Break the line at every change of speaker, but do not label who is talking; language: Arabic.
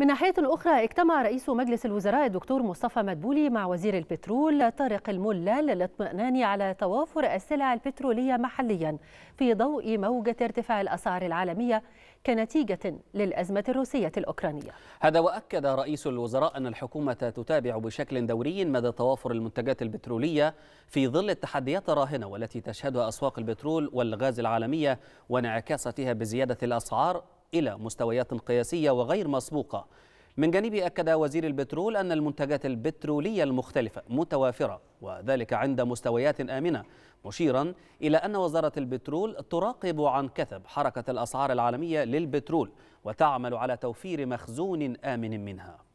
من ناحية أخرى اجتمع رئيس مجلس الوزراء الدكتور مصطفى مدبولي مع وزير البترول طارق الملا للاطمئنان على توافر السلع البترولية محليا في ضوء موجة ارتفاع الأسعار العالمية كنتيجة للأزمة الروسية الأوكرانية
هذا وأكد رئيس الوزراء أن الحكومة تتابع بشكل دوري مدى توافر المنتجات البترولية في ظل التحديات الراهنة والتي تشهدها أسواق البترول والغاز العالمية وانعكاستها بزيادة الأسعار إلى مستويات قياسية وغير مسبوقة من جانبه أكد وزير البترول أن المنتجات البترولية المختلفة متوافرة وذلك عند مستويات آمنة مشيرا إلى أن وزارة البترول تراقب عن كثب حركة الأسعار العالمية للبترول وتعمل على توفير مخزون آمن منها